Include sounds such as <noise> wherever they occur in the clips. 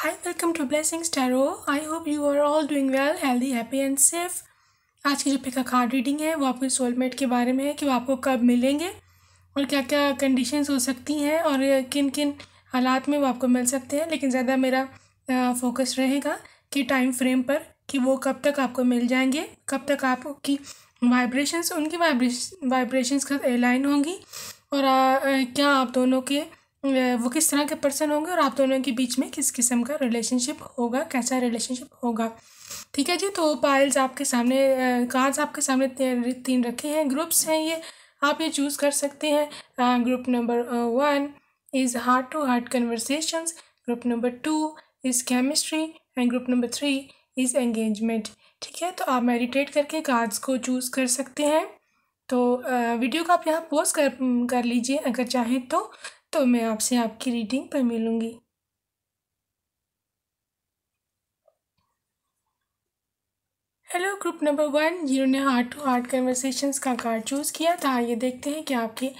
Hi welcome to blessing Tarot. I hope you are all doing well healthy happy and safe आज की जो पिका card reading है वो आपके सोलमेट के बारे में है कि वो आपको कब मिलेंगे और क्या क्या कंडीशंस हो सकती हैं और किन किन हालात में वो आपको मिल सकते हैं लेकिन ज़्यादा मेरा फोकस रहेगा कि टाइम फ्रेम पर कि वो कब तक आपको मिल जाएंगे कब तक आपकी वाइब्रेशंस उनकी वाइब्रेश वाइब्रेशंस का एलाइन होंगी और आ, क्या आप दोनों के वो किस तरह के पर्सन होंगे और आप दोनों के बीच में किस किस्म का रिलेशनशिप होगा कैसा रिलेशनशिप होगा ठीक है जी तो पाइल्स आपके सामने कार्ड्स आपके सामने तीन रखे हैं ग्रुप्स हैं ये आप ये चूज़ कर सकते हैं group number one is heart to heart conversations group number two is chemistry and group number three is engagement ठीक है तो आप मेडिटेट करके कार्ड्स को चूज़ कर सकते हैं तो वीडियो को आप यहाँ पोस्ट कर कर लीजिए अगर चाहें तो तो मैं आपसे आपकी रीडिंग पर मिलूँगी हेलो ग्रुप नंबर वन जिन्होंने हार्ट टू हार्ट कन्वर्सेशंस का कार्ड चूज़ किया था ये देखते हैं कि आपके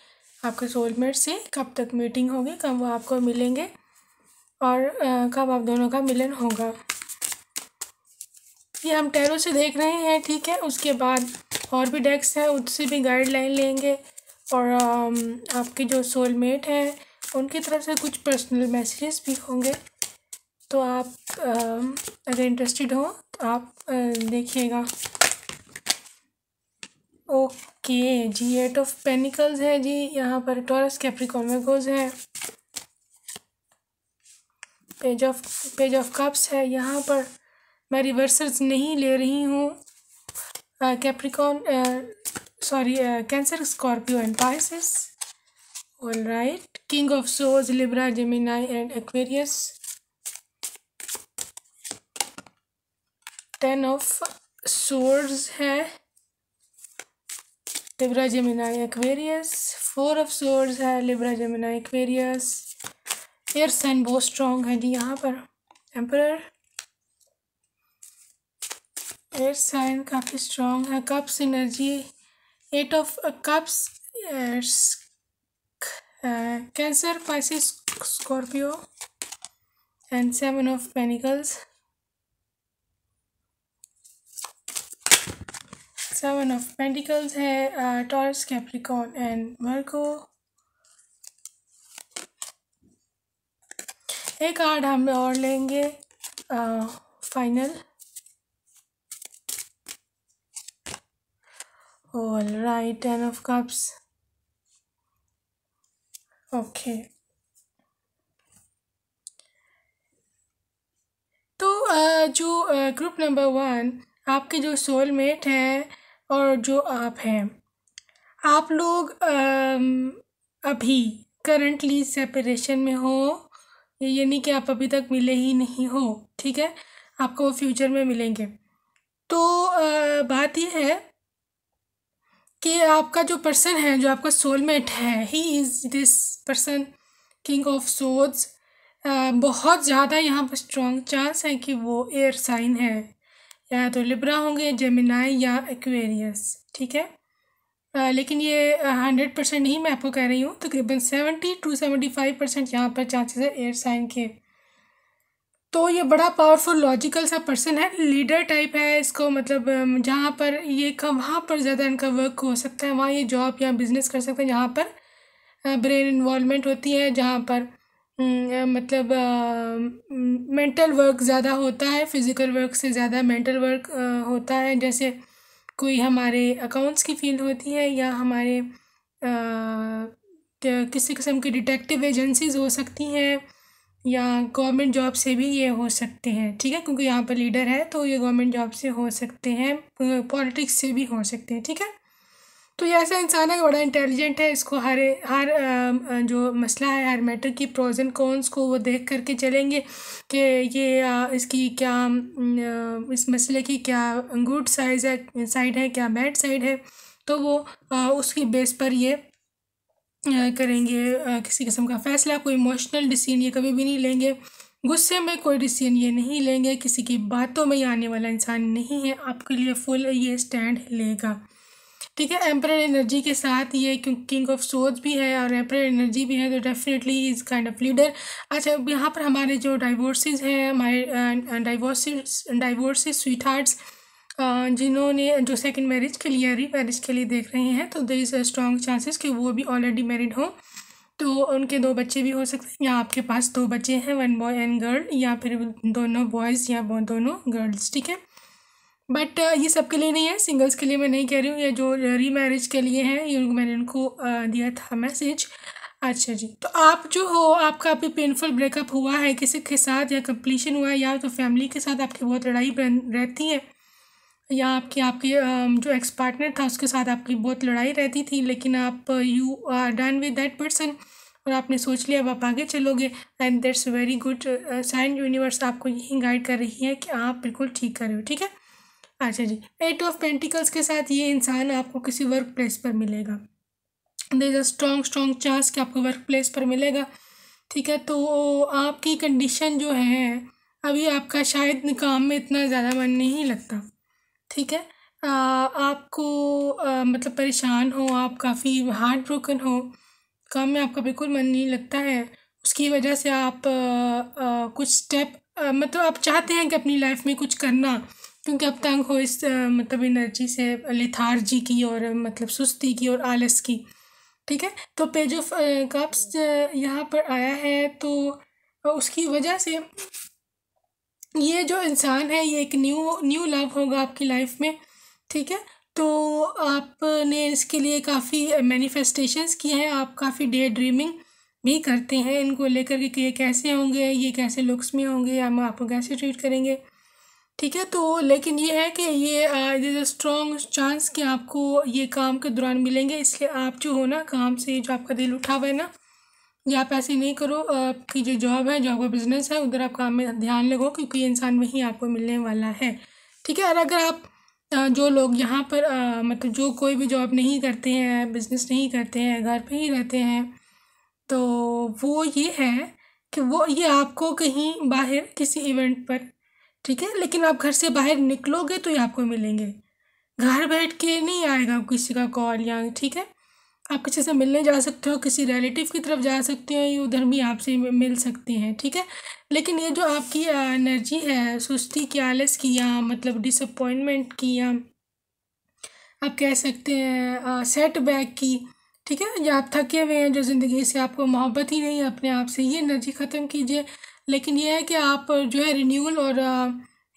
आपके सोलमेट से कब तक मीटिंग होगी कब वो आपको मिलेंगे और कब आप दोनों का मिलन होगा ये हम टैरो से देख रहे हैं ठीक है उसके बाद और भी डेक्स हैं उससे भी गाइडलाइन लेंगे और आपके जो सोलमेट हैं उनकी तरफ से कुछ पर्सनल मैसेजेस भी होंगे तो आप अगर इंटरेस्टेड हो तो आप देखिएगा ओके जी एट ऑफ पेनिकल्स है जी यहाँ पर टॉरस कैप्रिकोमेगोज है page of page of cups है यहाँ पर मैं रिवर्सल्स नहीं ले रही हूँ Capricorn sorry cancer Scorpio and Pisces all right king of swords libra gemini and aquarius ten of swords है Libra Gemini Aquarius four of swords है Libra Gemini Aquarius air sign बहुत स्ट्रॉन्ग है जी यहाँ पर एम्पर एयर साइन काफ़ी strong है cups energy eight of cups Cancer Pisces Scorpio and seven of pentacles seven of pentacles है टॉर्स कैप्रिकॉन एंड वर्को एक कार्ड हम और लेंगे final all right ten of cups okay तो जो ग्रुप नंबर वन आपके जो सोलमेट हैं और जो आप हैं आप लोग अभी करंटली सेपरेशन में हो यानी कि आप अभी तक मिले ही नहीं हो ठीक है आपको वो फ्यूचर में मिलेंगे तो बात यह है कि आपका जो पर्सन है जो आपका सोलमेट है he is this person king of swords बहुत ज़्यादा यहाँ पर स्ट्रॉन्ग चांस है कि वो एयर साइन है या तो लिब्रा होंगे जेमिनाई या एक्वेरियस ठीक है आ, लेकिन ये हंड्रेड परसेंट नहीं मैं आपको कह रही हूँ तकरीबन seventy two seventy five percent यहाँ पर चांसेस है एयर साइन के तो ये बड़ा पावरफुल लॉजिकल सा पर्सन है लीडर टाइप है इसको मतलब जहाँ पर ये वहाँ पर ज़्यादा इनका वर्क हो सकता है वहाँ ये जॉब या बिज़नेस कर सकते हैं जहाँ पर ब्रेन इन्वॉलमेंट होती है जहाँ पर मतलब मेंटल वर्क ज़्यादा होता है फिज़िकल वर्क से ज़्यादा मेंटल वर्क होता है जैसे कोई हमारे अकाउंट्स की फील्ड होती है या हमारे आ, किसी किस्म की डिटेक्टिव एजेंसीज हो सकती हैं या गवर्नमेंट जॉब से भी ये हो सकते हैं ठीक है क्योंकि यहाँ पर लीडर है तो ये गवर्नमेंट जॉब से हो सकते हैं पॉलिटिक्स से भी हो सकते हैं ठीक है तो ये ऐसा इंसान है बड़ा इंटेलिजेंट है इसको हर हर जो मसला है हर मैटर की प्रोज एंड कॉन्स को वो देख करके चलेंगे कि ये इसकी क्या इस मसले की क्या गुड साइज है साइड है क्या बैड साइड है तो वो उसकी बेस पर ये करेंगे किसी किस्म का फ़ैसला कोई इमोशनल डिसीजन ये कभी भी नहीं लेंगे गुस्से में कोई डिसीजन ये नहीं लेंगे किसी की बातों में आने वाला इंसान नहीं है आपके लिए फुल ये स्टैंड लेगा ठीक है एम्पर एनर्जी के साथ ये क्योंकि किंग ऑफ सोच भी है और एम्पर एनर्जी भी है तो definitely is kind of leader अच्छा यहाँ पर हमारे जो डाइवोर्सेज हैं हमारे डाइवोर्सेज डाइवोर्सेज स्वीट हार्ट्स जिन्होंने जो सेकंड मैरिज के लिए री मैरिज के लिए देख रहे हैं तो दे इज़ स्ट्रॉन्ग चांसेस कि वो भी ऑलरेडी मैरिड हों तो उनके दो बच्चे भी हो सकते हैं या आपके पास दो बच्चे हैं वन बॉय एंड गर्ल या फिर दोनों बॉयज़ या दोनों गर्ल्स ठीक है बट ये सबके लिए नहीं है सिंगल्स के लिए मैं नहीं कह रही हूँ या जो री मैरिज के लिए हैं ये मैंने उनको दिया था मैसेज अच्छा जी तो आप जो हो आपका अभी पेनफुल ब्रेकअप हुआ है किसी के साथ या कंप्लीशन हुआ है या तो फैमिली के साथ आपकी बहुत लड़ाई रहती है या आपकी आपकी जो एक्स पार्टनर था उसके साथ आपकी बहुत लड़ाई रहती थी लेकिन आप you are done with that person और आपने सोच लिया अब आप आगे चलोगे and that's very good sign universe आपको यही गाइड कर रही है कि आप बिल्कुल ठीक कर रहे हो ठीक है अच्छा जी एट ऑफ पेंटिकल्स के साथ ये इंसान आपको किसी वर्क प्लेस पर मिलेगा there is a strong strong chance कि आपको वर्क प्लेस पर मिलेगा ठीक है तो आपकी कंडीशन जो है अभी आपका शायद काम में इतना ज़्यादा मन नहीं लगता ठीक है आ, आपको आ, मतलब परेशान हो आप काफ़ी हार्ट ब्रोकन हो काम में आपका बिल्कुल मन नहीं लगता है उसकी वजह से आप आ, आ, कुछ स्टेप मतलब आप चाहते हैं कि अपनी लाइफ में कुछ करना क्योंकि अब तंग हो इस आ, मतलब एनर्जी से लिथार्जी की और मतलब सुस्ती की और आलस की ठीक है तो पेज ऑफ कप्स यहाँ पर आया है तो उसकी वजह से ये जो इंसान है ये एक न्यू न्यू लव होगा आपकी लाइफ में ठीक है तो आपने इसके लिए काफ़ी मैनिफेस्टेशंस किए हैं आप काफ़ी डे ड्रीमिंग भी करते हैं इनको लेकर के ये कैसे होंगे ये कैसे लुक्स में होंगे हम आपको कैसे ट्रीट करेंगे ठीक है तो लेकिन ये है कि ये इज अ स्ट्रॉन्ग चांस कि आपको ये काम के दौरान मिलेंगे इसलिए आप जो हो ना काम से जो आपका दिल उठा हुआ है ना ये आप ऐसे नहीं करो आपकी जो जॉब है जॉब का बिज़नेस है उधर आप काम में ध्यान लगो क्योंकि इंसान वहीं आपको मिलने वाला है ठीक है और अगर आप जो लोग यहाँ पर मतलब जो कोई भी जॉब नहीं करते हैं बिज़नेस नहीं करते हैं घर पर ही रहते हैं तो वो ये है कि वो ये आपको कहीं बाहर किसी इवेंट पर ठीक है लेकिन आप घर से बाहर निकलोगे तो ये आपको मिलेंगे घर बैठ के नहीं आएगा किसी का कॉल या ठीक है आप किसी से मिलने जा सकते हो किसी रिलेटिव की तरफ जा सकते हो ये उधर भी आपसे मिल सकते हैं ठीक है लेकिन ये जो आपकी एनर्जी है सुस्ती की आलस की या मतलब डिसअपॉइंटमेंट की या आप कह सकते हैं सेट बैक की ठीक है या आप थके हुए हैं जो ज़िंदगी से आपको मोहब्बत ही नहीं है अपने आप से ये एनर्जी ख़त्म कीजिए लेकिन यह है कि आप जो है रिन्यूअल और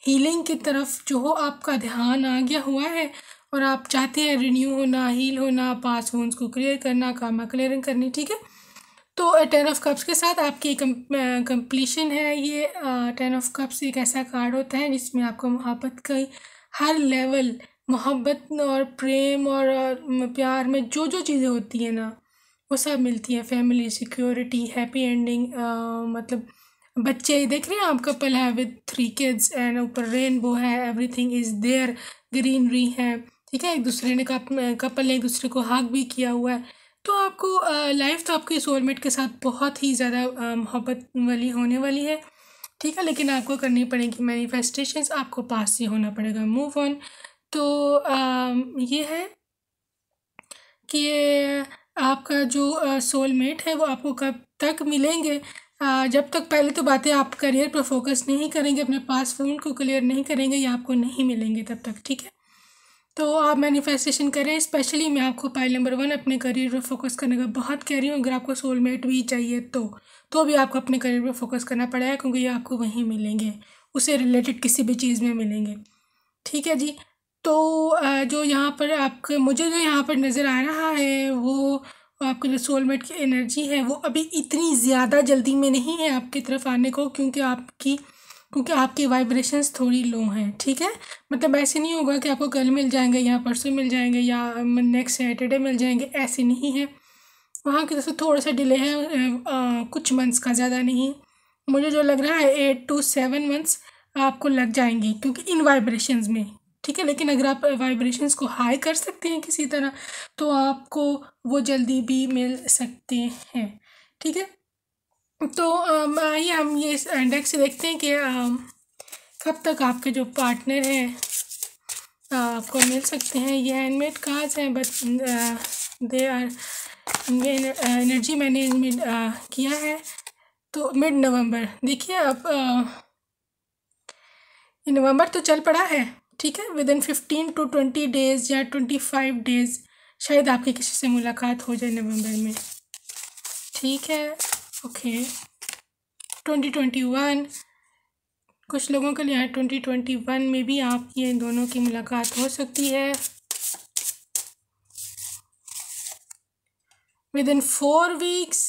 हीलिंग की तरफ जो हो आपका ध्यान आ गया हुआ है और आप चाहते हैं रिन्यू होना हील होना पास होन्स को क्लियर करना कामा क्लियरिंग करनी ठीक है तो टेन ऑफ कप्स के साथ आपकी कंप्लीशन uh, है ये टेन ऑफ कप्स एक ऐसा कार्ड होता है जिसमें आपको मोहब्बत का हर लेवल मोहब्बत और प्रेम और, uh, प्यार में जो जो चीज़ें होती हैं ना वो सब मिलती है फैमिली सिक्योरिटी हैप्पी एंडिंग मतलब बच्चे देख रहे हैं आप कपल है विद थ्री किड्स एंड ऊपर रेनबो है एवरीथिंग इज़ देयर ग्रीनरी है ठीक है एक दूसरे ने कपल ने एक दूसरे को हाक भी किया हुआ है तो आपको लाइफ तो आपके सोलमेट के साथ बहुत ही ज़्यादा मोहब्बत वाली होने वाली है ठीक है लेकिन आपको करनी पड़ेगी मैनिफेस्टेशंस आपको पास ही होना पड़ेगा मूव ऑन तो आ, ये है कि आपका जो सोलमेट है वो आपको कब तक मिलेंगे आ, जब तक पहले तो बातें आप करियर पर फोकस नहीं करेंगे अपने पास फोन को क्लियर नहीं करेंगे या आपको नहीं मिलेंगे तब तक ठीक है तो आप मैनिफेस्टेशन करें स्पेशली मैं आपको पाइल नंबर वन अपने करियर पर फोकस करने का बहुत कह रही हूँ अगर आपको सोलमेट भी चाहिए तो तो भी आपको अपने करियर पर फोकस करना पड़ेगा क्योंकि ये आपको वहीं मिलेंगे उसे रिलेटेड किसी भी चीज़ में मिलेंगे ठीक है जी तो जो यहाँ पर आपके मुझे जो यहाँ पर नज़र आ रहा है वो आपके जो सोलमेट की एनर्जी है वो अभी इतनी ज़्यादा जल्दी में नहीं है आपकी तरफ आने को क्योंकि आपकी क्योंकि आपकी वाइब्रेशंस थोड़ी लो हैं ठीक है मतलब ऐसे नहीं होगा कि आपको कल मिल जाएंगे या परसों मिल जाएंगे या नेक्स्ट सैटरडे मिल जाएंगे ऐसे नहीं है वहाँ की जैसे थोड़ा सा डिले है आ, कुछ मंथ्स का ज़्यादा नहीं मुझे जो लग रहा है एट टू सेवन मंथ्स आपको लग जाएंगी क्योंकि इन वाइब्रेशंस में ठीक है लेकिन अगर आप वाइब्रेशंस को हाई कर सकते हैं किसी तरह तो आपको वो जल्दी भी मिल सकते हैं ठीक है तो आइए हम ये इस इंडेक्स से देखते हैं कि कब तक आपके जो पार्टनर हैं आपको मिल सकते हैं ये हैंडमेड कार्ड्स हैं but they are energy management किया है तो मिड नवंबर देखिए अब नवंबर तो चल पड़ा है ठीक है within fifteen to twenty days या ट्वेंटी फाइव डेज़ शायद आपकी किसी से मुलाकात हो जाए नवंबर में ठीक है ओके ट्वेंटी ट्वेंटी वन कुछ लोगों के लिए यहाँ ट्वेंटी ट्वेंटी वन में भी आपकी इन दोनों की मुलाकात हो सकती है विद इन फोर वीक्स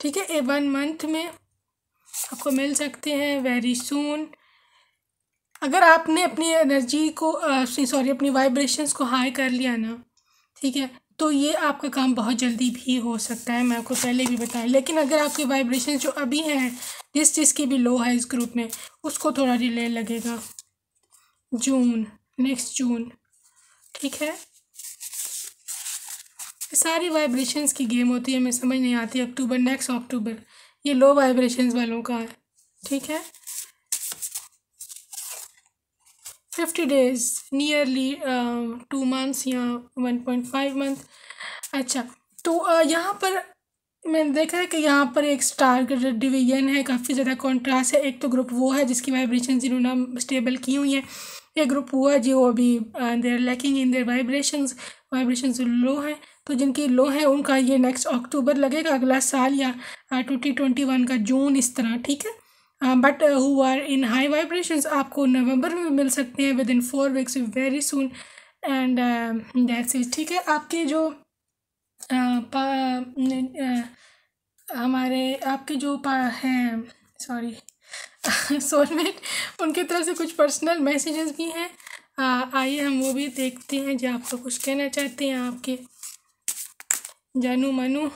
ठीक है ए वन मंथ में आपको मिल सकते हैं वेरी सून अगर आपने अपनी एनर्जी को सॉरी अपनी वाइब्रेशंस को हाई कर लिया ना ठीक है तो ये आपका काम बहुत जल्दी भी हो सकता है मैं आपको पहले भी बताया लेकिन अगर आपके वाइब्रेशन जो अभी हैं जिस चीज़ की भी लो है इस ग्रुप में उसको थोड़ा डिले लगेगा जून नेक्स्ट जून ठीक है सारी वाइब्रेशंस की गेम होती है हमें समझ नहीं आती अक्टूबर नेक्स्ट अक्टूबर ये लो वाइब्रेशंस वालों का है ठीक है fifty days nearly two months या वन पॉइंट फाइव मंथ अच्छा तो uh, यहाँ पर मैंने देखा है कि यहाँ पर एक स्टार डिवीजन है काफ़ी ज़्यादा कॉन्ट्रास्ट है एक तो ग्रुप वो है जिसकी वाइब्रेशन जिन्होंने स्टेबल की हुई है एक ग्रुप वो है जो अभी there lacking in their vibration vibration low हैं तो जिनकी लो है उनका ये नेक्स्ट अक्टूबर लगेगा अगला साल या ट्वेंटी ट्वेंटी वन का जून इस तरह ठीक है but who are in high vibration आपको नवंबर में मिल सकते हैं within four weeks very soon and that's is ठीक है आपके जो uh, uh, हमारे आपके जो पा हैं सॉरी सोलमेट उनकी तरफ से कुछ पर्सनल मैसेजेस भी हैं uh, आइए हम वो भी देखते हैं जो आपको कुछ कहना चाहते हैं आपके जानू मनु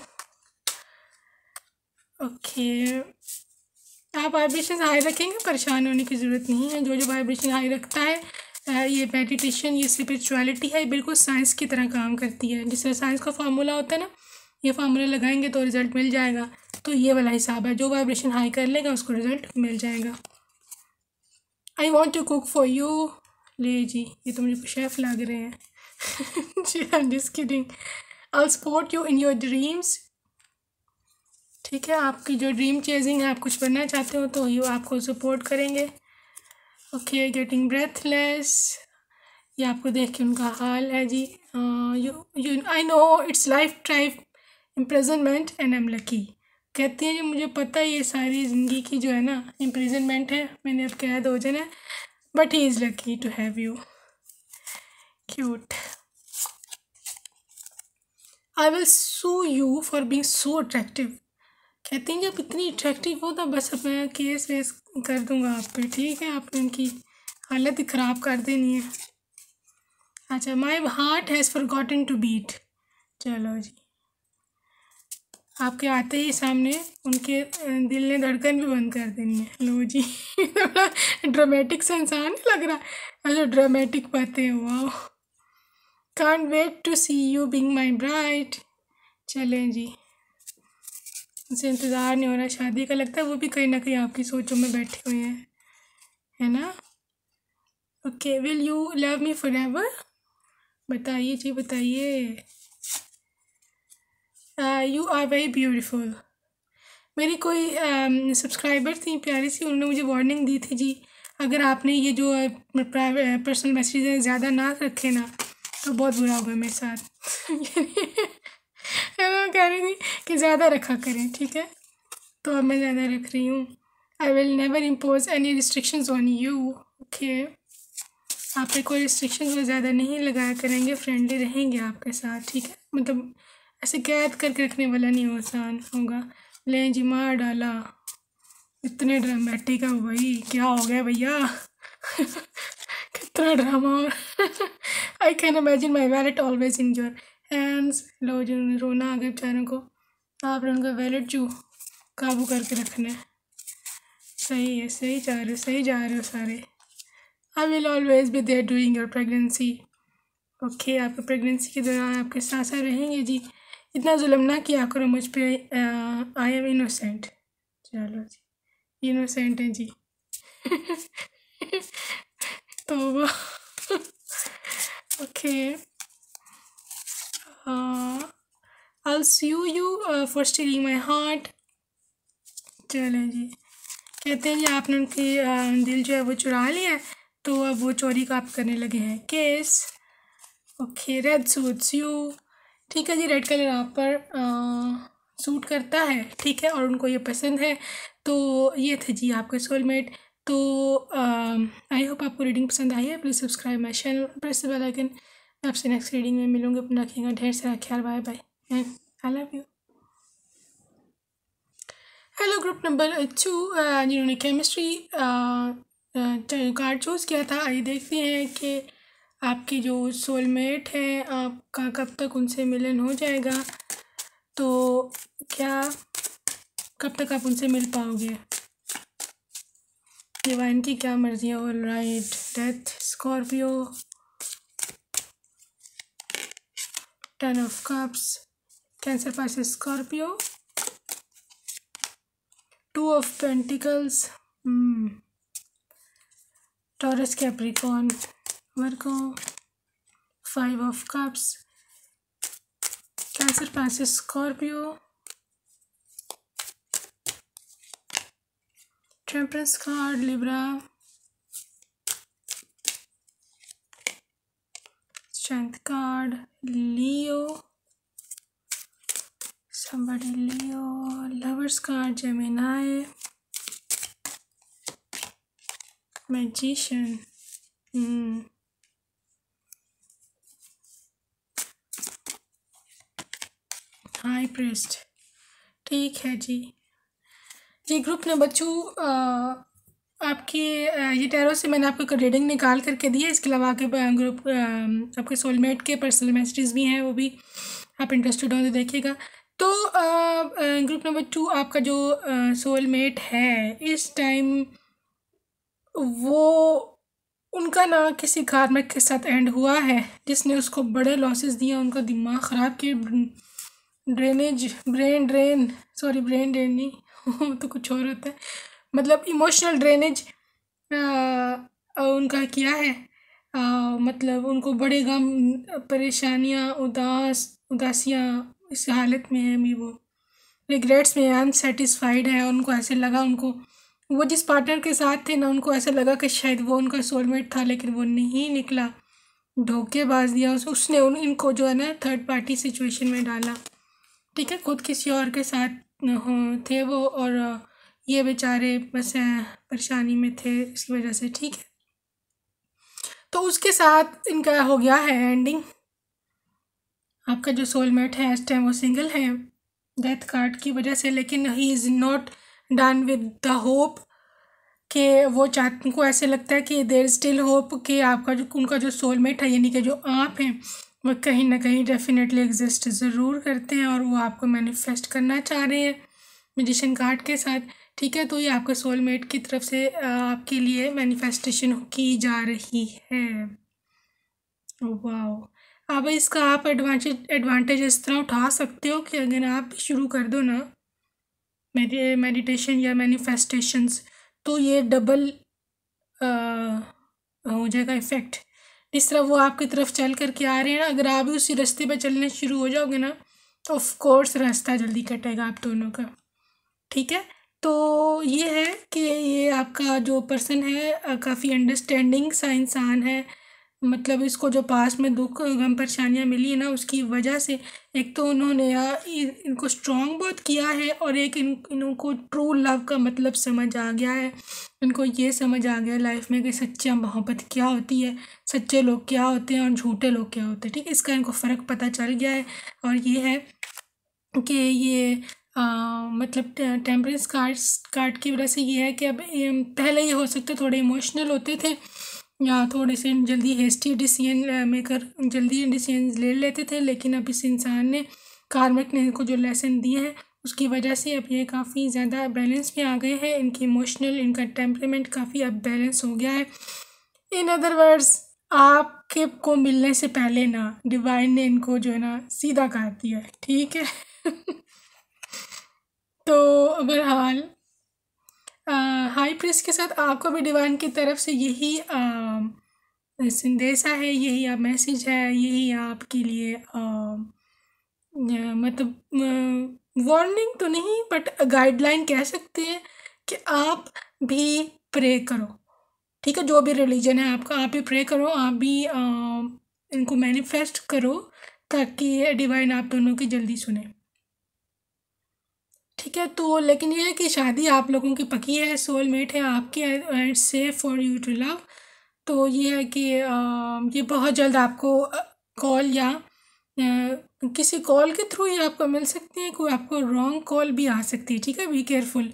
ओके okay. आप वाइब्रेशन हाई रखेंगे परेशान होने की ज़रूरत नहीं है जो जो वाइब्रेशन हाई रखता है ये मेडिटेशन ये स्परिचुअलिटी है बिल्कुल साइंस की तरह काम करती है जिस तरह साइंस का फार्मूला होता है ना ये फार्मूला लगाएंगे तो रिज़ल्ट मिल जाएगा तो ये वाला हिसाब है जो वाइब्रेशन हाई कर लेगा उसको रिज़ल्ट मिल जाएगा I want to cook for you ले जी ये तो मुझे शेफ लग रहे हैं <laughs> जी I am just I support you in your dreams ठीक है आपकी जो ड्रीम चेजिंग है आप कुछ बनना चाहते हो तो ये आपको सपोर्ट करेंगे ओके गेटिंग ब्रेथलेस ये आपको देख के उनका हाल है जी you you I know it's life tribe imprisonment and am lucky कहती हैं जी मुझे पता है ये सारी ज़िंदगी की जो है ना इम्प्रेजनमेंट है मैंने अब कैद हो जाना है but he is lucky to have you cute I will sue you for being so attractive कहती हैं कि आप इतनी अट्रैक्टिव हो तो बस अब मैं केस वेस कर दूँगा आप पे ठीक है आपने उनकी हालत ही ख़राब कर देनी है अच्छा my heart has forgotten to beat चलो जी आपके आते ही सामने उनके दिल ने धड़कन भी बंद कर देनी है लो जी थोड़ा <laughs> ड्रामेटिक सा इंसान लग रहा है अच्छा ड्रामेटिक बातें हुआ can't wait to see you being my bright चलें जी उनसे इंतज़ार नहीं हो रहा शादी का लगता है वो भी कहीं ना कहीं आपकी सोचों में बैठे हुए हैं है ना okay will you love me forever बताइए जी बताइए यू आर वेरी ब्यूटीफुल मेरी कोई सब्सक्राइबर um, थी प्यारी सी उन्होंने मुझे वार्निंग दी थी जी अगर आपने ये जो प्राइवेट पर्सनल मैसेज हैं ज़्यादा ना रखे ना तो बहुत बुरा होगा मेरे साथ <laughs> मैं कह रही थी कि ज़्यादा रखा करें ठीक है तो अब मैं ज़्यादा रख रही हूँ I will never impose any restriction on you okay आप पे कोई रिस्ट्रिक्शन वो ज़्यादा नहीं लगाया करेंगे फ्रेंडली रहेंगे आपके साथ ठीक है मतलब ऐसे कैद करके रखने वाला नहीं आसान होगा लें जी मार डाला इतने ड्रामेटिक है भाई क्या हो गया भैया <laughs> कितना drama I can imagine my wallet always in your hands लो जिन्होंने रोना आ गया बेचारों को आपने उनका वैलेट जो काबू करके रखना है सही है सही जा रहे हो सही जा रहे हो सारे I will always be there during your pregnancy okay आपकी प्रेगनेंसी के दौरान आपके साथ साथ रहेंगे जी इतना जुल्म ना किया करो मुझ पर आई एम इनोसेंट चलो जी इनोसेंट हैं जी <laughs> तो वो ओके <laughs> okay. हाँ। I'll sue you uh, for stealing my heart चलें जी कहते हैं जी आपने उनकी uh, दिल जो है वो चुरा लिया है तो अब वो चोरी का आप करने लगे हैं case okay red suits you ठीक है जी रेड कलर आप पर आ, uh, सूट करता है ठीक है और उनको ये पसंद है तो ये थे जी आपके सोलमेट तो आई um, होप आपको रीडिंग पसंद आई है please subscribe my channel press the bell icon आपसे नेक्स्ट रीडिंग में मिलूंगी अपना रखिएगा ढेर सारा ख्याल bye bye I love you hello group number two जिन्होंने केमिस्ट्री कार्ड चूज़ किया था आइए देखते हैं कि आपकी जो सोलमेट है आपका कब तक उनसे मिलन हो जाएगा तो क्या कब तक आप उनसे मिल पाओगे डिवाइन की क्या मर्जी है all right death Scorpio ten of cups cancer pisces scorpio two of pentacles hmm. taurus capricorn virgo five of cups cancer pisces scorpio temperance card libra strength card leo somebody leo lovers card gemini magician mm. High priest ठीक है जी ये group ने बच्चों आपकी ये tarot से मैंने आपको रीडिंग निकाल करके दी है इसके अलावा आपके ग्रुप आपके सोलमेट के पर्सनल मैसेजेस भी हैं वो भी आप इंटरेस्टेड हों तो देखिएगा तो ग्रुप नंबर टू आपका जो सोलमेट है इस टाइम वो उनका ना किसी कार्मिक के साथ एंड हुआ है जिसने उसको बड़े लॉसेस दिए उनका दिमाग ख़राब किए drainage brain drain sorry brain drain नहीं <laughs> तो कुछ और होता है मतलब इमोशनल ड्रेनेज उनका किया है आ, मतलब उनको बड़े गम परेशानियाँ उदास उदासियाँ इस हालत में हैं अभी वो रिग्रेट्स में अनसेटिस्फाइड है उनको ऐसे लगा उनको वो जिस पार्टनर के साथ थे ना उनको ऐसा लगा कि शायद वो उनका सोलमेट था लेकिन वो नहीं निकला धोखेबाज दिया उस उसने उन इनको जो है ना थर्ड पार्टी सिचुएशन में डाला ठीक है खुद किसी और के साथ थे वो और ये बेचारे बस परेशानी में थे इसकी वजह से ठीक है तो उसके साथ इनका हो गया है एंडिंग आपका जो सोलमेट है इस टाइम वो सिंगल है डेथ कार्ड की वजह से लेकिन he is not done with the hope कि वो चाह को ऐसे लगता है कि देर स्टिल होप कि आपका जो उनका जो सोलमेट है यानी कि जो आप हैं वो कहीं ना कहीं डेफिनेटली एग्जिस्ट ज़रूर करते हैं और वो आपको मैनिफेस्ट करना चाह रहे हैं मेडिशन कार्ड के साथ ठीक है तो ये आपका सोलमेट की तरफ से आपके लिए मैनिफेस्टेशन की जा रही है वाह अब इसका आप एडवांटेज एडवांटेज इस तरह उठा सकते हो कि अगर आप शुरू कर दो ना मेरी मेडिटेशन या मैनिफेस्टेशंस तो ये डबल आ, हो जाएगा इफ़ेक्ट जिस तरह वो आपकी तरफ चल करके आ रहे हैं ना अगर आप भी उसी रास्ते पर चलने शुरू हो जाओगे ना तो ऑफ कोर्स रास्ता जल्दी कटेगा आप दोनों का ठीक है तो ये है कि ये आपका जो पर्सन है काफ़ी अंडरस्टैंडिंग सा इंसान है मतलब इसको जो पास में दुख गम परेशानियाँ मिली है ना उसकी वजह से एक तो उन्होंने इनको स्ट्रॉन्ग बहुत किया है और एक इन इनको ट्रू लव का मतलब समझ आ गया है इनको ये समझ आ गया लाइफ में कि सच्चा मोहब्बत क्या होती है सच्चे लोग क्या होते हैं और झूठे लोग क्या होते हैं ठीक है इसका इनको फ़र्क पता चल गया है और ये है कि ये आ, मतलब टेम्परेंस कार्ड्स कार्ड की वजह से ये है कि अब पहले ये हो सकता थोड़े इमोशनल होते थे या थोड़े से जल्दी हेस्टी डिसीजन मेकर जल्दी डिसीजन ले लेते थे लेकिन अब इस इंसान ने कार्मिक ने इनको जो लेसन दिए हैं उसकी वजह से अब ये काफ़ी ज़्यादा बैलेंस में आ गए हैं इनकी इमोशनल इनका टेम्परेमेंट काफ़ी अब बैलेंस हो गया है इन अदर वर्ड्स आपके को मिलने से पहले ना डिवाइन ने इनको जो है ना सीधा काट दिया है ठीक है <laughs> तो बहरहाल हाई प्रेस के साथ आपको भी डिवाइन की तरफ से यही संदेशा है यही आप मैसेज है यही आपके लिए आ, मतलब वार्निंग तो नहीं बट गाइडलाइन कह सकते हैं कि आप भी प्रे करो ठीक है जो भी रिलीजन है आपका आप भी प्रे करो आप भी आ, इनको मैनिफेस्ट करो ताकि डिवाइन आप दोनों की जल्दी सुने ठीक है तो लेकिन ये है कि शादी आप लोगों की पकी है सोलमेट है आपके and safe for you to love तो ये है कि ये बहुत जल्द आपको कॉल या किसी कॉल के थ्रू ही आपको मिल सकती है कोई आपको रॉन्ग कॉल भी आ सकती है ठीक है बी केयरफुल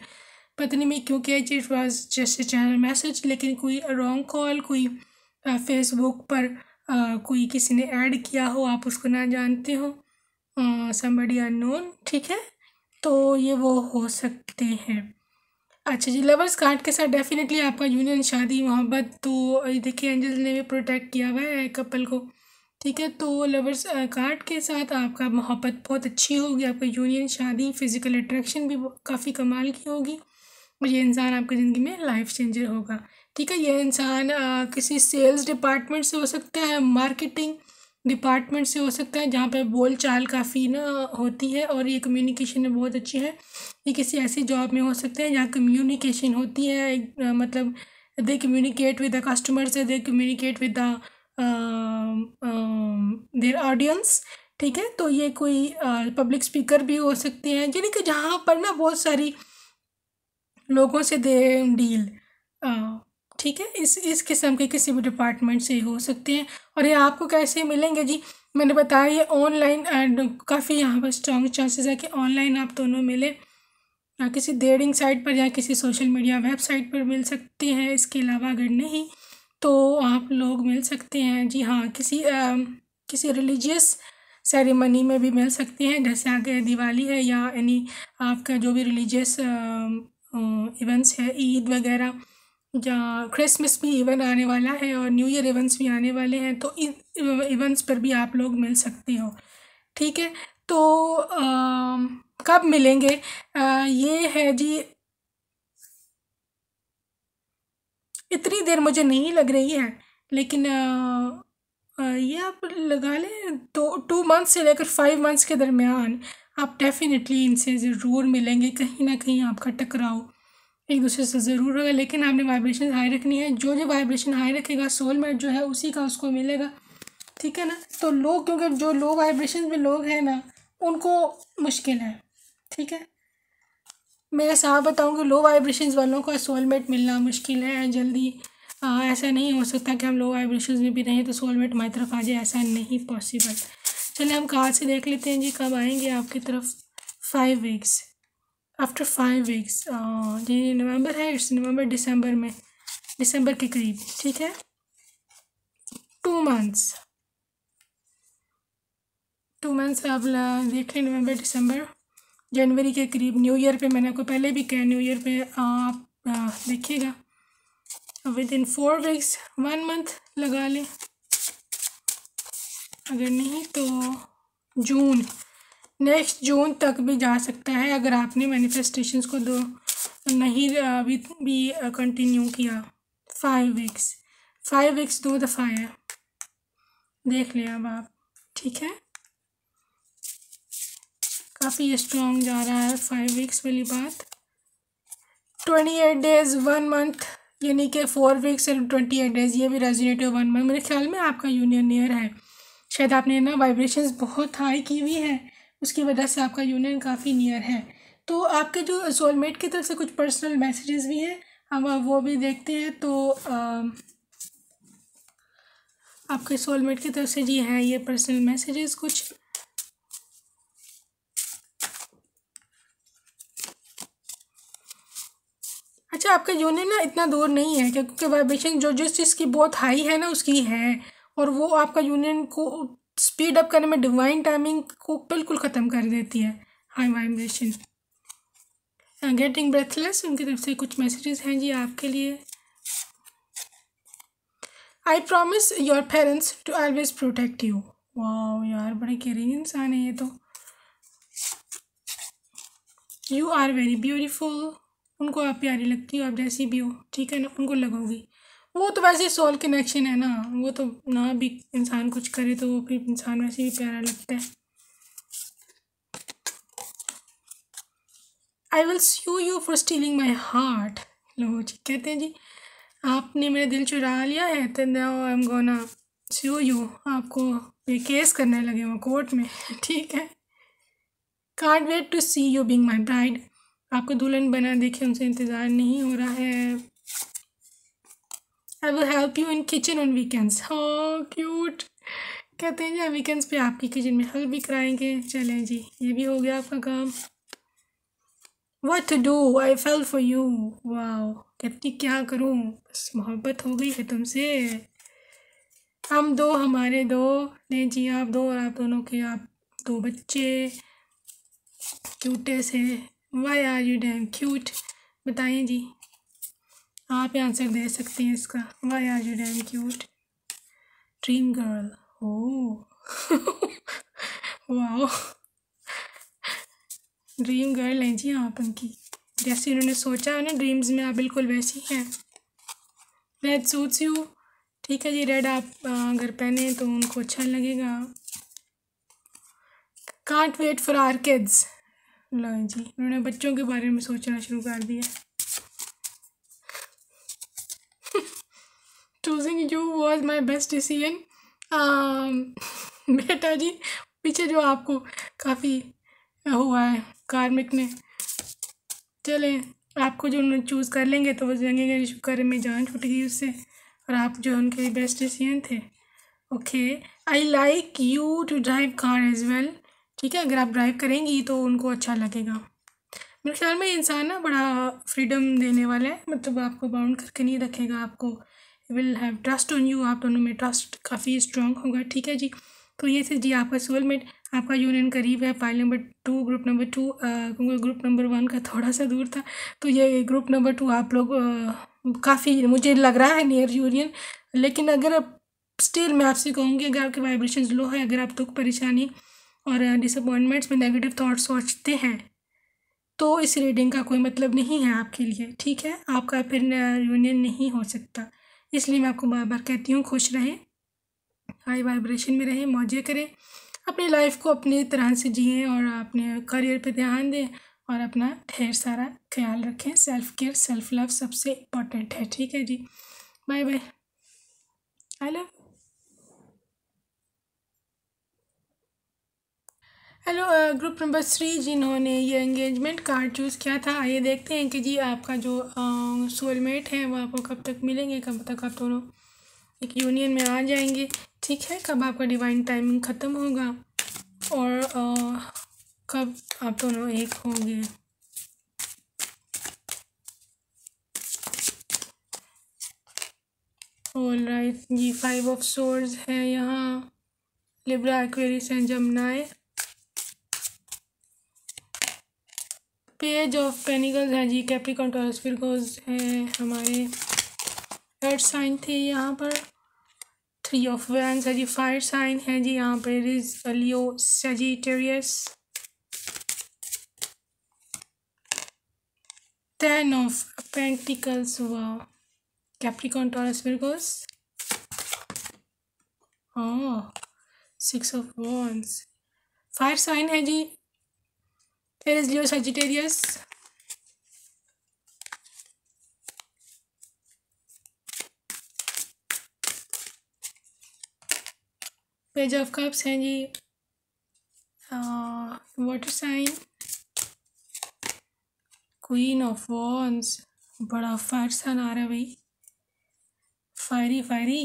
पता नहीं मैं क्यों क्या it was just a message लेकिन कोई रॉन्ग कॉल कोई फेसबुक पर कोई किसी ने ऐड किया हो आप उसको ना जानते हो समबडी नोन ठीक है तो ये वो हो सकते हैं अच्छा जी लवर्स कार्ड के साथ डेफिनेटली आपका यूनियन शादी मोहब्बत तो देखिए एंजल ने भी प्रोटेक्ट किया हुआ है कपल को ठीक है तो लवर्स कार्ड के साथ आपका मोहब्बत बहुत अच्छी होगी आपका यूनियन शादी फिज़िकल अट्रैक्शन भी काफ़ी कमाल की होगी और ये इंसान आपकी ज़िंदगी में लाइफ चेंजर होगा ठीक है ये इंसान किसी सेल्स डिपार्टमेंट से हो सकता है मार्केटिंग डिपार्टमेंट से हो सकता है जहाँ पर बोल चाल काफ़ी ना होती है और ये कम्युनिकेशन में बहुत अच्छी है ये किसी ऐसी जॉब में हो सकते हैं जहाँ कम्युनिकेशन होती है मतलब they communicate with the customer से they communicate with the their audience ठीक है तो ये कोई पब्लिक स्पीकर भी हो सकते हैं यानी कि जहाँ पर ना बहुत सारी लोगों से दे डील ठीक है इस इस किस्म के किसी भी डिपार्टमेंट से हो सकते हैं और ये आपको कैसे मिलेंगे जी मैंने बताया ये ऑनलाइन काफ़ी यहाँ पर स्ट्रॉन्ग चांसेस है कि ऑनलाइन आप दोनों मिले या किसी डेडिंग साइट पर या किसी सोशल मीडिया वेबसाइट पर मिल सकते हैं इसके अलावा अगर नहीं तो आप लोग मिल सकते हैं जी हाँ किसी आ, किसी रिलीजियस सेरेमनी में भी मिल सकते हैं जैसे आगे दिवाली है या यानी आपका जो भी रिलीजियस इवेंट्स है ईद वगैरह जहाँ क्रिसमस भी इवन आने वाला है और न्यू ईयर इवेंट्स भी आने वाले हैं तो इन इवेंट्स पर भी आप लोग मिल सकते हो ठीक है तो आ, कब मिलेंगे आ, ये है जी इतनी देर मुझे नहीं लग रही है लेकिन आ, ये आप लगा लें दो टू मंथ्स से लेकर फाइव मंथ्स के दरमियान आप डेफिनेटली इनसे ज़रूर मिलेंगे कहीं ना कहीं आपका टकराव एक दूसरे से ज़रूर होगा लेकिन आपने वाइब्रेशन हाई रखनी है जो जो वाइब्रेशन हाई रखेगा सोलमेट जो है उसी का उसको मिलेगा ठीक है ना तो लोग क्योंकि जो लो वाइब्रेशन में लोग हैं ना उनको मुश्किल है ठीक है मैं साफ बताऊँ कि लो वाइब्रेशन वालों को सोलमेट मिलना मुश्किल है जल्दी आ, ऐसा नहीं हो सकता कि हम लो वाइब्रेशन में भी रहें तो सोलमेट हमारी तरफ आ जाए ऐसा नहीं पॉसिबल चले हम कहा से देख लेते हैं जी कब आएंगे आपकी तरफ five weeks after five weeks जी नवंबर है इट्स नवंबर दिसंबर में दिसंबर के करीब ठीक है टू मंथ्स टू मंथ्स आप देख लें नवंबर दिसंबर जनवरी के करीब न्यू ईयर पे मैंने आपको पहले भी कहा न्यू ईयर पे आप देखिएगा within four weeks one month लगा लें अगर नहीं तो जून नेक्स्ट जून तक भी जा सकता है अगर आपने मैनिफेस्टेशन को दो नहीं अभी भी कंटिन्यू किया फाइव वीक्स फाइव वीक्स दो दफ़ा है देख लें अब आप ठीक है काफ़ी स्ट्रॉन्ग जा रहा है फाइव वीक्स वाली बात twenty eight days one month यानी कि four weeks and twenty eight days ये भी रेजिनेट वन मंथ मेरे ख्याल में आपका यूनियन ईयर है शायद आपने ना वाइब्रेशंस बहुत हाई की हुई है उसकी वजह से आपका यूनियन काफ़ी नियर है तो आपके जो सोलमेट की तरफ से कुछ पर्सनल मैसेजेस भी हैं हम वो भी देखते हैं तो आ, आपके सोलमेट की तरफ से जी हैं ये पर्सनल मैसेजेस कुछ अच्छा आपका यूनियन ना इतना दूर नहीं है क्योंकि वाइब्रेशन जो जिस चीज़ की बहुत हाई है ना उसकी है और वो आपका यूनियन को स्पीड अप करने में डिवाइन टाइमिंग को बिल्कुल ख़त्म कर देती है हाई वाइब्रेशन गेटिंग ब्रेथलेस उनकी तरफ से कुछ मैसेजेस हैं जी आपके लिए I promise your parents to always protect you वाह यार बड़े केयरिंग इंसान है ये तो यू आर वेरी ब्यूटीफुल उनको आप प्यारी लगती हो आप जैसी भी हो ठीक है ना उनको लगोगी वो तो वैसे सोल कनेक्शन है ना वो तो ना भी इंसान कुछ करे तो वो फिर इंसान वैसे भी प्यारा लगता है I will sue you for stealing my heart लो जी कहते हैं जी आपने मेरा दिल चुरा लिया है तो now I am gonna sue you आपको ये केस करने लगे हुए कोर्ट में ठीक है card wait to see you being my bride आपको दुल्हन बना देखे उनसे इंतज़ार नहीं हो रहा है I will help you in kitchen on weekends हाँ क्यूट कहते हैं जी वीकेंड्स पे आपकी किचन में हेल्प भी कराएंगे चलें जी ये भी हो गया आपका काम what to do I fell for you वाह कहती क्या करूँ बस मोहब्बत हो गई है तुमसे हम दो हमारे दो ने जी आप दो और आप दोनों के आप दो बच्चे क्यूटे से why are you damn cute बताइए जी आप आंसर दे सकते हैं इसका why are you damn cute dream girl हो वाह ड्रीम गर्ल oh. <laughs> हैं जी आप उनकी जैसे इन्होंने सोचा है ना ड्रीम्स में आप बिल्कुल वैसी हैं रेड सूट्स यू ठीक है जी रेड आप अगर पहने तो उनको अच्छा लगेगा can't wait for our kids लो जी उन्होंने बच्चों के बारे में सोचना शुरू कर दिया choosing you was my best decision बेटा जी पीछे जो आपको काफ़ी हुआ है कार्मिक ने चले आपको जो उन्होंने चूज़ कर लेंगे तो वो जंगे शुक्र में जान छूट गई उससे और आप जो उनके बेस्ट डिसीजन थे okay I like you to drive car as well ठीक है अगर आप ड्राइव करेंगी तो उनको अच्छा लगेगा मेरे ख्याल में इंसान ना बड़ा फ्रीडम देने वाला है मतलब आपको बाउंड करके नहीं रखेगा आपको will have trust on you आप दोनों में ट्रस्ट काफ़ी स्ट्रॉन्ग होगा ठीक है जी तो ये थे जी आपका सोलमेट आपका यूनियन करीब है file number two group number two क्योंकि ग्रुप नंबर वन का थोड़ा सा दूर था तो ये ग्रुप नंबर टू आप लोग काफ़ी मुझे लग रहा है नियर यूनियन लेकिन अगर स्टिल मैं आपसे कहूँगी अगर आपके वाइब्रेशन लो है अगर आप दुख परेशानी और डिसअपॉइंटमेंट्स में नेगेटिव थाट्स सोचते हैं तो इस रीडिंग का कोई मतलब नहीं है आपके लिए ठीक है आपका फिर यूनियन नहीं हो सकता इसलिए मैं आपको बार बार कहती हूँ खुश रहें हाई वाइब्रेशन में रहें मौजे करें अपनी लाइफ को अपनी तरह से जिए और अपने करियर पर ध्यान दें और अपना ढेर सारा ख्याल रखें सेल्फ केयर सेल्फ लव सबसे इम्पॉर्टेंट है ठीक है जी bye bye I love hello group number three जिन्होंने ये एंगेजमेंट कार्ड चूज़ किया था आइए देखते हैं कि जी आपका जो सोलमेट uh, है वो आपको कब तक मिलेंगे कब तक आप दोनों एक यूनियन में आ जाएंगे ठीक है कब आपका डिवाइन टाइमिंग ख़त्म होगा और आ, uh, कब आप दोनों एक होंगे ऑल राइट जी फाइव ऑफ सोर्स है यहाँ Libra Aquarius and Gemini page of pentacles हैं जी कैप्रिकॉन टॉरस फिरकोज है हमारे अर्थ साइन थे यहाँ पर थ्री ऑफ वैंस है जी फायर साइन है जी यहाँ पर Aries Leo Sagittarius ten of pentacles वाह कैप्रिकॉन टॉरस फिरकोज ओ six of wands fire sign है जी फिर is Leo Sagittarius page of cups हैं जी water sign queen of wands बड़ा फायर सन आ रहा है भाई फायरी फायरी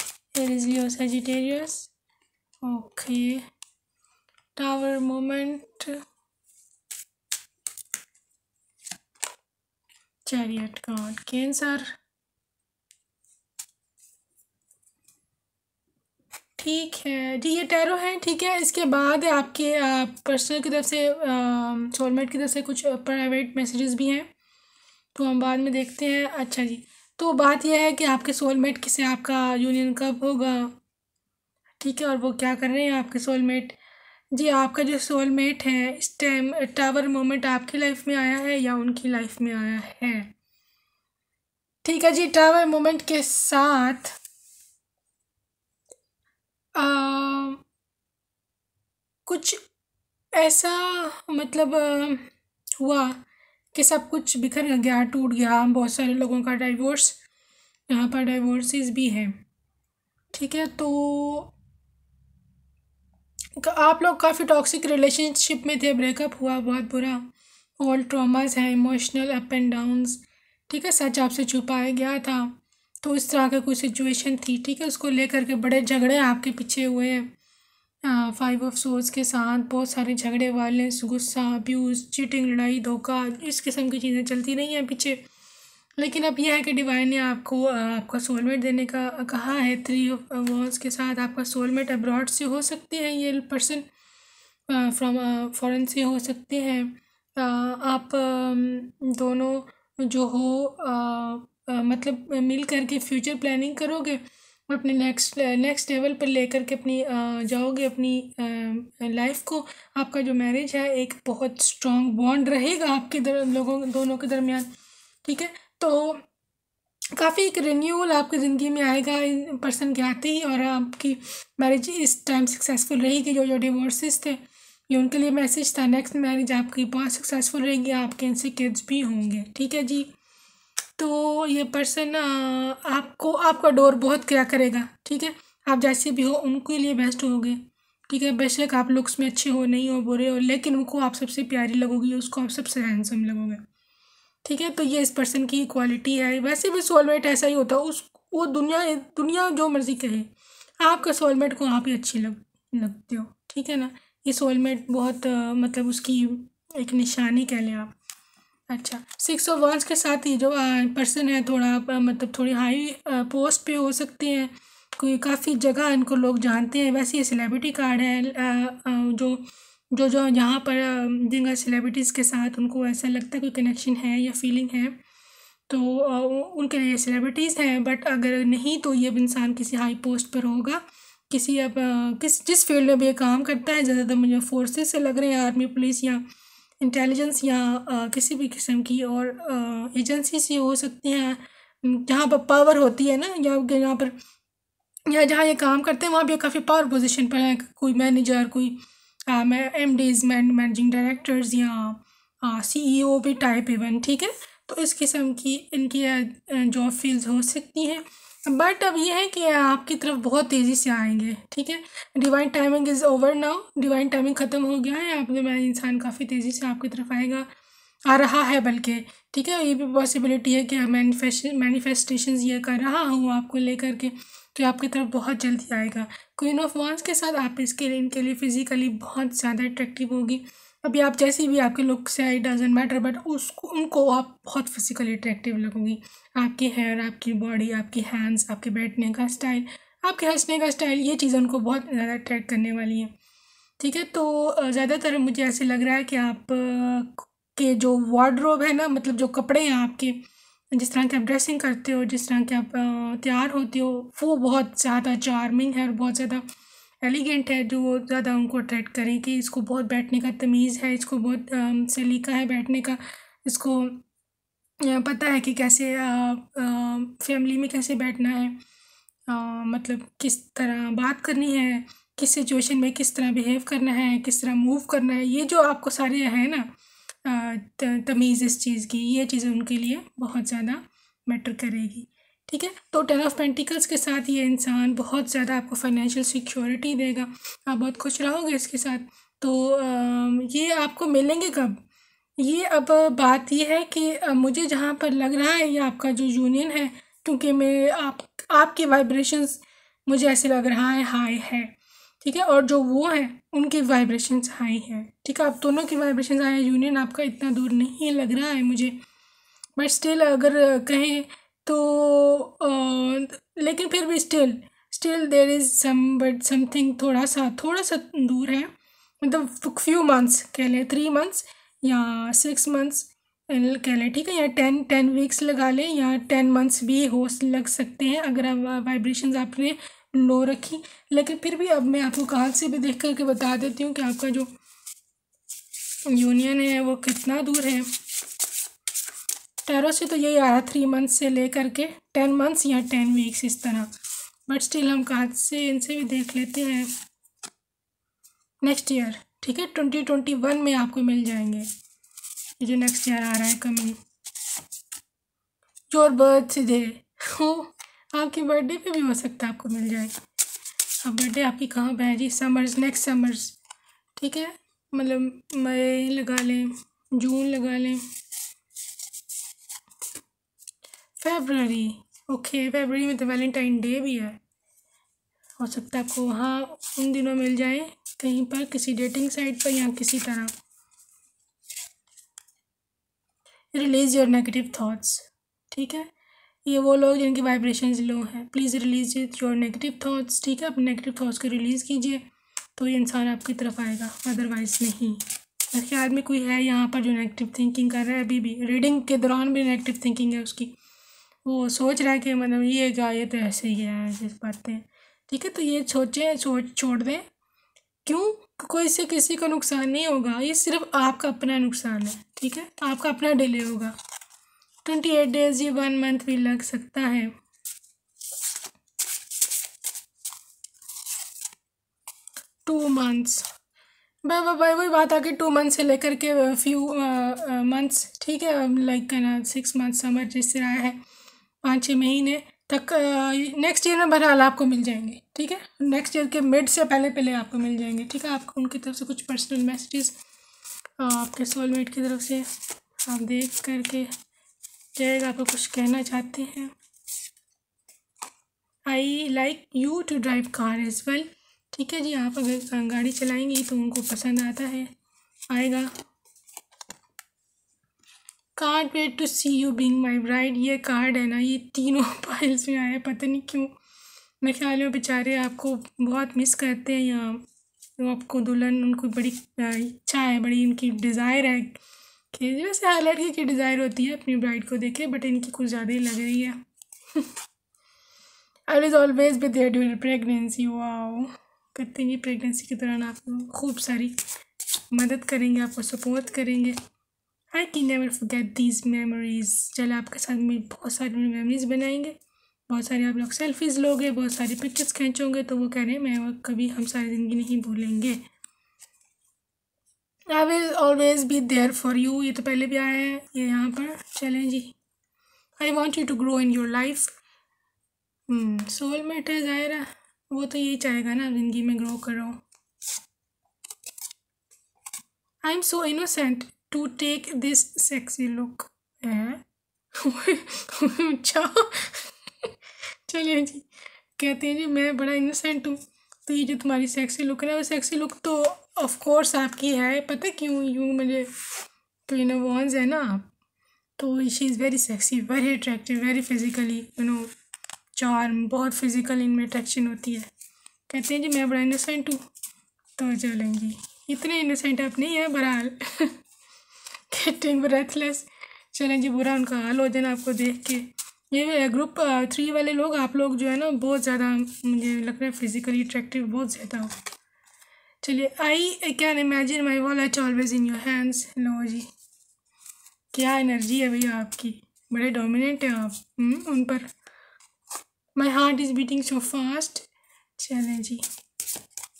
फिर is Leo Sagittarius okay tower moment chariot god cancer ठीक है जी ये टैरो है ठीक है इसके बाद आपके पर्सनल की तरफ से सोलमेट की तरफ से कुछ प्राइवेट मैसेजेस भी हैं तो हम बाद में देखते हैं अच्छा जी तो बात यह है कि आपके सोलमेट किसे आपका यूनियन कब होगा ठीक है और वो क्या कर रहे हैं आपके सोलमेट जी आपका जो सोलमेट है इस टाइम टावर मोमेंट आपकी लाइफ में आया है या उनकी लाइफ में आया है ठीक है जी टावर मोमेंट के साथ आ, कुछ ऐसा मतलब हुआ कि सब कुछ बिखर गया टूट गया बहुत सारे लोगों का डाइवोर्स यहाँ पर डाइवोर्सेस भी है ठीक है तो आप लोग काफ़ी टॉक्सिक रिलेशनशिप में थे ब्रेकअप हुआ बहुत बुरा ओल्ड ट्रॉमास हैं इमोशनल अप एंड डाउन्स ठीक है सच आपसे छुपाया गया था तो इस तरह का कोई सिचुएशन थी ठीक है उसको लेकर के बड़े झगड़े आपके पीछे हुए फाइव ऑफ सोर्स के साथ बहुत सारे झगड़े वायलेंस गुस्सा अब्यूज़ चीटिंग लड़ाई धोखा इस किस्म की चीज़ें चलती रही हैं पीछे लेकिन अब यह है कि डिवाइन ने आपको आपका सोलमेट देने का कहा है थ्री वॉन्स के साथ आपका सोलमेट अब्रॉड से हो सकते हैं ये पर्सन फ्रॉम फॉरेन से हो सकते हैं आप दोनों जो हो आ, आ, मतलब मिल करके फ्यूचर प्लानिंग करोगे और अपने नेक्स्ट नेक्स्ट लेवल पर लेकर के अपनी जाओगे अपनी लाइफ को आपका जो मैरिज है एक बहुत स्ट्रॉन्ग बॉन्ड रहेगा आपके दर, लोगों दोनों के दरमियान ठीक है तो काफ़ी एक रिन्यूअल आपकी ज़िंदगी में आएगा इन पर्सन के आते ही और आपकी मैरिज इस टाइम सक्सेसफुल रहेगी जो जो डिवोर्सेस थे ये उनके लिए मैसेज था नेक्स्ट मैरिज आपकी बहुत सक्सेसफुल रहेगी आपके इनसे किड्स भी होंगे ठीक है जी तो ये पर्सन आपको आपका डोर बहुत क्या करेगा ठीक है आप जैसे भी हो उनके लिए बेस्ट होगे ठीक है बेशक आप लुक्स में अच्छे हो नहीं हो बुरे हो लेकिन उनको आप सबसे प्यारी लगोगी उसको आप सबसे हैंडसम लगोगे ठीक है तो ये इस पर्सन की क्वालिटी है वैसे भी सोलमेट ऐसा ही होता है उस वो दुनिया दुनिया जो मर्ज़ी कहे आपका सोलमेट को आप ही अच्छी लग लगते हो ठीक है ना ये सोलमेट बहुत मतलब उसकी एक निशानी कह लें आप अच्छा सिक्स ऑफ वंस के साथ ही जो पर्सन है थोड़ा मतलब थोड़ी हाई पोस्ट पे हो सकते हैं कोई काफ़ी जगह इनको लोग जानते हैं वैसे ये सेलिब्रिटी कार्ड है आ, आ, जो जो जो यहाँ पर जिनका सेलिब्रिटीज़ के साथ उनको ऐसा लगता है कोई कनेक्शन है या फीलिंग है तो उनके लिए सेलिब्रिटीज़ हैं बट अगर नहीं तो ये अब इंसान किसी हाई पोस्ट पर होगा किसी अब किस जिस फील्ड में भी ये काम करता है ज़्यादातर मुझे फोर्सेस से लग रहे हैं आर्मी पुलिस या इंटेलिजेंस या आ, किसी भी किस्म की और एजेंसी से हो सकती हैं जहाँ पर पावर होती है ना या यहाँ पर या जहाँ ये काम करते हैं वहाँ भी काफ़ी पावर पोजीशन पर है कोई मैनेजर कोई एम डीज मैनेजिंग डायरेक्टर्स या सी ई ओ भी टाइप इवन ठीक है तो इस किस्म की इनकी जॉब फील्ड हो सकती हैं बट अब यह है कि आपकी तरफ बहुत तेज़ी से आएंगे ठीक है divine timing is over now divine timing ख़त्म हो गया है आपने मैं इंसान काफ़ी तेज़ी से आपकी तरफ आएगा आ रहा है बल्कि ठीक है ये भी पॉसिबिलिटी है कि मैनिफेस्टेशन मैनीफेस्टेशन ये कर रहा हूँ आपको लेकर के तो आपकी तरफ बहुत जल्दी आएगा क्वीन ऑफ वॉन्स के साथ आप इसके लिए इनके लिए फिजिकली बहुत ज़्यादा अट्रैक्टिव होगी अभी आप जैसी भी आपके लुक से आई डजेंट मैटर बट उसको उनको आप बहुत फिजिकली अट्रैक्टिव लगोगी आपके हेयर आपकी बॉडी आपकी हैंड्स आपके बैठने का स्टाइल आपके हंसने का स्टाइल ये चीज़ उनको बहुत ज़्यादा अट्रैक्ट करने वाली है ठीक है तो ज़्यादातर मुझे ऐसे लग रहा है कि आप के जो वार्ड्रोब है ना मतलब जो कपड़े हैं आपके जिस तरह की आप ड्रेसिंग करते हो जिस तरह के आप तैयार होते हो वो बहुत ज़्यादा चार्मिंग है और बहुत ज़्यादा एलिगेंट है जो ज़्यादा उनको अट्रैक्ट करें कि इसको बहुत बैठने का तमीज़ है इसको बहुत सलीका है बैठने का इसको पता है कि कैसे फैमिली में कैसे बैठना है आ, मतलब किस तरह बात करनी है किस सिचुएशन में किस तरह बिहेव करना है किस तरह मूव करना है ये जो आपको सारे हैं ना तमीज़ इस चीज़ की ये चीज़ें उनके लिए बहुत ज़्यादा मैटर करेगी ठीक है तो टेन ऑफ पेंटिकल्स के साथ ये इंसान बहुत ज़्यादा आपको फाइनेंशियल सिक्योरिटी देगा आप बहुत खुश रहोगे इसके साथ तो ये आपको मिलेंगे कब ये अब बात ये है कि मुझे जहाँ पर लग रहा है ये आपका जो यूनियन है क्योंकि मैं आप आपकी वाइब्रेशंस मुझे ऐसे लग रहा है हाई है ठीक है और जो वो है उनकी वाइब्रेशंस हाई है ठीक है आप दोनों की वाइब्रेशंस हाई है यूनियन आपका इतना दूर नहीं लग रहा है मुझे बट स्टिल अगर कहें तो आ, लेकिन फिर भी still still there is some but something थोड़ा सा थोड़ा सा दूर है मतलब फ्यू मंथ्स कह लें थ्री मंथ्स या सिक्स मंथ्स कह लें ठीक है या टेन टेन वीक्स लगा लें या टेन मंथ्स भी हो लग सकते हैं अगर आप वाइब्रेशंस आपने लो रखी लेकिन फिर भी अब मैं आपको कहाँ से भी देख करके बता देती हूँ कि आपका जो यूनियन है वो कितना दूर है टैरो से तो यही आ रहा थ्री मंथ से ले करके टेन मंथ्स या टेन वीक्स इस तरह बट स्टिल हम कहाँ से इनसे भी देख लेते हैं नेक्स्ट ईयर ठीक है ट्वेंटी ट्वेंटी वन में आपको मिल जाएंगे ये जो नेक्स्ट ईयर आ रहा है कमिंग योर बर्थ डे हो आपके बर्थडे पे भी हो सकता है आपको मिल जाए अब बर्थडे आपकी कहाँ पर है जी समर्स नेक्स्ट समर्स ठीक है मतलब मई लगा लें जून लगा लें फेबररी ओके फेबररी में तो वैलेंटाइन डे भी है हो सकता है आपको वहाँ उन दिनों मिल जाए कहीं पर किसी डेटिंग साइट पर या किसी तरह रिलीज योर नेगेटिव थॉट्स ठीक है ये वो लोग जिनकी वाइब्रेशन लो हैं please release your negative thoughts ठीक है अपने नेगेटिव थाट्स को रिलीज़ कीजिए तो ये इंसान आपकी तरफ आएगा अदरवाइज़ नहीं ऐसे आदमी कोई है यहाँ पर जो नेगेटिव थिंकिंग कर रहा है अभी भी रीडिंग के दौरान भी नेगेटिव थिंकिंग है उसकी वो सोच रहा है कि मतलब ये गा ये तो ऐसे ही है जिस बातें ठीक है तो ये सोचें सोच छोड़ दें क्यों कोई से किसी को नुकसान नहीं होगा ये सिर्फ आपका अपना नुकसान है ठीक है आपका अपना डिले होगा ट्वेंटी एट डेज ये वन मंथ भी लग सकता है टू मंथ्स भाई भाई वही बात आ गई टू मंथ से लेकर के फ्यू मंथ्स ठीक है लाइक सिक्स मंथ समर जिससे आया है पाँच छः महीने तक नेक्स्ट ईयर में बहरहाल आपको मिल जाएंगे ठीक है नेक्स्ट ईयर के मिड से पहले पहले आपको मिल जाएंगे ठीक है आपको उनकी तरफ से कुछ पर्सनल मैसेजेस आपके सोलमेट की तरफ से आप देख करके जाएगा आपको कुछ कहना चाहते हैं I like you to drive car as well ठीक है जी आप अगर गाड़ी चलाएंगी तो उनको पसंद आता है आएगा card wait to see you being my bride ये कार्ड है ना ये तीनों फाइल्स <laughs> में आया पता नहीं क्यों मेरे ख्याल में बेचारे आपको बहुत मिस करते हैं यहाँ वो आपको दुल्हन उनको बड़ी इच्छा है बड़ी उनकी डिज़ायर है कि वैसे हर हाईलाइट की डिज़ायर होती है अपनी ब्राइड को देखे बट इनकी कुछ ज़्यादा ही लग रही है I is always with there during pregnancy wow करते हैं प्रेगनेंसी के दौरान आप खूब सारी मदद करेंगे आपको सपोर्ट करेंगे I can never forget these memories चल आपके साथ में बहुत सारी मेमोरीज़ बनाएंगे बहुत सारे आप लोग सेल्फीज़ लोगे बहुत सारी पिक्चर्स खींचोगे तो वो कह रहे हैं मैं कभी हम सारी ज़िंदगी नहीं भूलेंगे I will always be there for you ये तो पहले भी आया है ये यहाँ पर चलें जी I want you to grow in your life soulmate है जाहिर है वो तो यही चाहेगा ना ज़िंदगी में ग्रो करो I am so innocent to take this sexy look है अच्छा चलिए जी कहते हैं जी मैं बड़ा इनोसेंट हूँ तो ये जो तुम्हारी सेक्सी लुक है ना वो सेक्सी लुक तो ऑफ कोर्स आपकी है पता क्यों यूँ मुझे तो यू नो वॉन्स है ना आप तो she is very sexy very attractive very physically you know चार बहुत फिज़िकल इनमें अट्रैक्शन होती है कहते हैं जी मैं बड़ा इनोसेंट हूँ तो चलेंगी इतने इनोसेंट आप नहीं हैं बहरहाल गेटिंग <laughs> ब्रेथलेस चलें जी बुरा उनका हाल हो जाए आपको देख के ये ग्रुप थ्री uh, वाले लोग आप लोग जो है ना बहुत ज़्यादा मुझे लग रहा है फिज़िकली अट्रैक्टिव बहुत ज़्यादा हो चलिए I can imagine my wallet always in your hands लो जी क्या एनर्जी है भैया आपकी बड़े डोमिनेंट हैं आप हुँ? हम्म, उन पर my heart is beating so fast चलें जी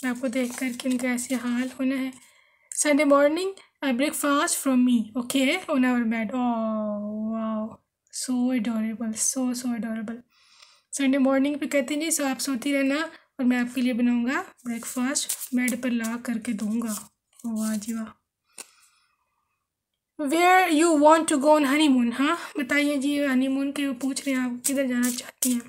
आपको देख कर के उनका ऐसे हाल होना है Sunday morning I breakfast from me okay on our bed oh wow so adorable so so adorable Sunday morning पे कहते नहीं सो आप सोती रहना और मैं आपके लिए बनाऊँगा ब्रेकफास्ट बेड पर ला करके दूँगा वाह जी वाह where you want to go on moon हाँ बताइए जी हनी मून के पूछ रहे हैं आप किधर जाना चाहती हैं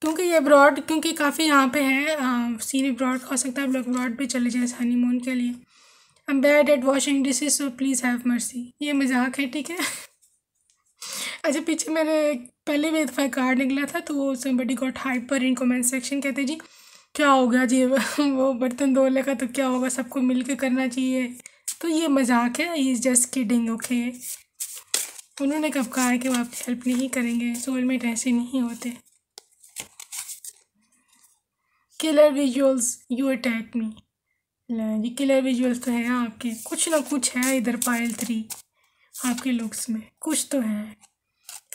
क्योंकि ये ब्रॉड क्योंकि काफ़ी यहाँ पे है सीन ब्रॉड हो सकता है आप लोग ब्रॉड पर चले जाए हनी मून के लिए I am bad at washing dishes so please have mercy ये मजाक है ठीक है अच्छा पीछे मैंने पहले भी दफ़ा कार्ड निकला था तो उसमें बड़ी गॉट पर इन कमेंट सेक्शन कहते जी क्या हो गया जी <laughs> वो बर्तन धो लेगा तो क्या होगा सबको मिल के करना चाहिए तो ये मजाक है ये जस्ट किडिंग ओके उन्होंने कब कहा है कि वो आपकी हेल्प नहीं करेंगे सोलमेट ऐसे नहीं होते killer visuals you attack me जी किलर विजुअल्स तो हैं आपके कुछ ना कुछ है इधर पायल थ्री आपके लुक्स में कुछ तो है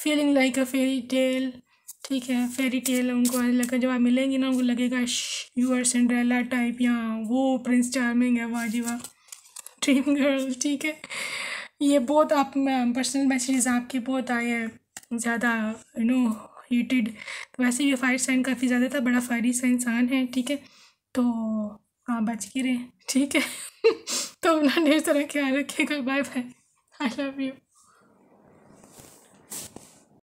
feeling like a fairy tale ठीक है फेरी टेल उनको लगा जब आप मिलेंगी ना उनको लगेगा यू आर सिंड्रेला टाइप या वो प्रिंस चार्मिंग है वाह वाह ड्रीम गर्ल ठीक है ये बहुत आप पर्सनल मैसेजेस आपके बहुत आए हैं ज़्यादा यू नो हीटेड वैसे ये फायर साइन काफ़ी ज़्यादा था बड़ा फायरी सा इंसान है ठीक है तो हाँ बच के रहें ठीक है <laughs> तो अपना ढेर तरह ख्याल रखिएगा bye bye I love you